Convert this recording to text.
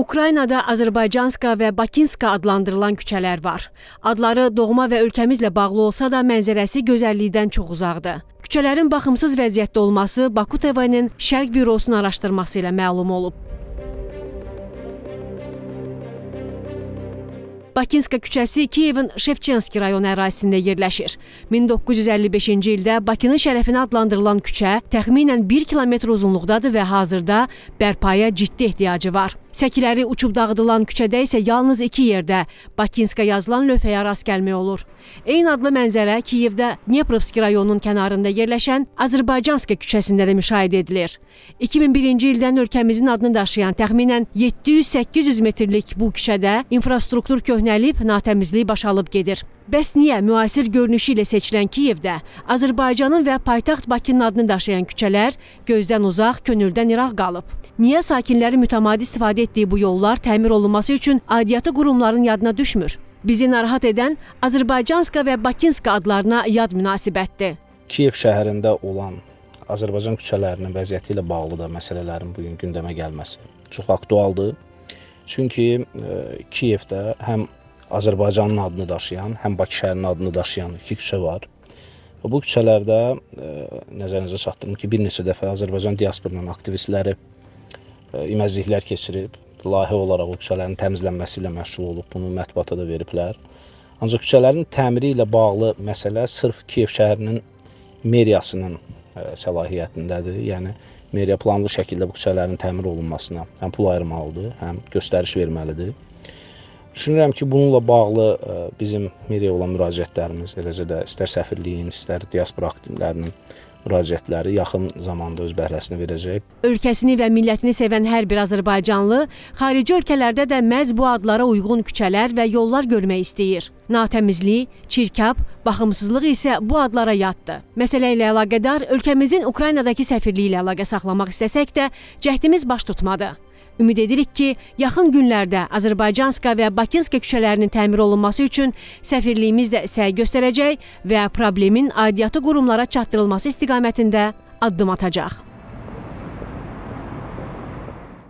Ukraynada Azərbaycanska və Bakinska adlandırılan küçələr var. Adları doğma və ölkəmizlə bağlı olsa da mənzərəsi gözəllikdən çox uzaqdır. Küçələrin baxımsız vəziyyətdə olması Baku TV-nin Şərq bürosunun araşdırması ilə məlum olub. Bakinska küçəsi Kiyevin Şevçenski rayonu ərazisində yerləşir. 1955-ci ildə Bakının şərəfinə adlandırılan küçə təxminən 1 kilometr uzunluqdadır və hazırda bərpaya ciddi ehtiyacı var. Səkiləri uçub dağıdılan küçədə isə yalnız iki yerdə Bakinska yazılan lövhəyə rast gəlmək olur. Eyni adlı mənzərə Kiyevdə Dneprovski rayonunun kənarında yerləşən Azərbaycanska küçəsində də müşahidə edilir. 2001-ci ildən ölkəmizin adını daşıyan təxminən 700-800 metrlik bu küçədə infrastruktur köhnə çeynəlib, natəmizlik baş alıb gedir. Bəs niyə müasir görünüşü ilə seçilən Kiyevdə Azərbaycanın və paytaxt Bakının adını daşıyan küçələr gözdən uzaq, könüldən iraq qalıb? Niyə sakinləri mütəmadi istifadə etdiyi bu yollar təmir olunması üçün adiyyatı qurumların yadına düşmür? Bizi narahat edən Azərbaycanska və Bakinska adlarına yad münasibətdir. Kiyev şəhərində olan Azərbaycan küçələrinin vəziyyəti ilə bağlı da məsələlərin bu gün gündəmə gəlməsi çox aktualdır. Çünki e, Kiyevdə həm Azərbaycanın adını daşıyan, həm Bakı şəhərinin adını daşıyan iki küçə var. Bu küçələrdə e, nəzərinizə çatdırım ki, bir neçə dəfə Azərbaycan diasporunun aktivistləri e, iməzliklər keçirib, layihə olaraq o küçələrin təmizlənməsi ilə məşğul olub, bunu mətbuata da veriblər. Ancaq küçələrin təmiri ilə bağlı məsələ sırf Kiyev şəhərinin meriyasının e, səlahiyyətindədir. Yəni meriya planlı şəkildə bu küçələrin təmir olunmasına həm pul ayırmalıdır, həm göstəriş verməlidir. Düşünürəm ki, bununla bağlı e, bizim mediaya olan müraciətlərimiz, eləcə də istər səfirliyin, istər diaspora aktivlərinin müraciətləri yaxın zamanda öz bəhrəsini verəcək. Ölkəsini və millətini sevən hər bir azərbaycanlı xarici ölkələrdə də məhz bu adlara uyğun küçələr və yollar görmək istəyir. Natəmizlik, çirkab, baxımsızlıq isə bu adlara yaddır. Məsələ ilə əlaqədar ölkəmizin Ukraynadakı səfirliyi ilə əlaqə saxlamaq istəsək də, cəhdimiz baş tutmadı. Ümid edirik ki, yaxın günlərdə Azərbaycanska və Bakinska küçələrinin təmir olunması üçün səfirliyimiz də səy göstərəcək və problemin aidiyyatı qurumlara çatdırılması istiqamətində addım atacaq.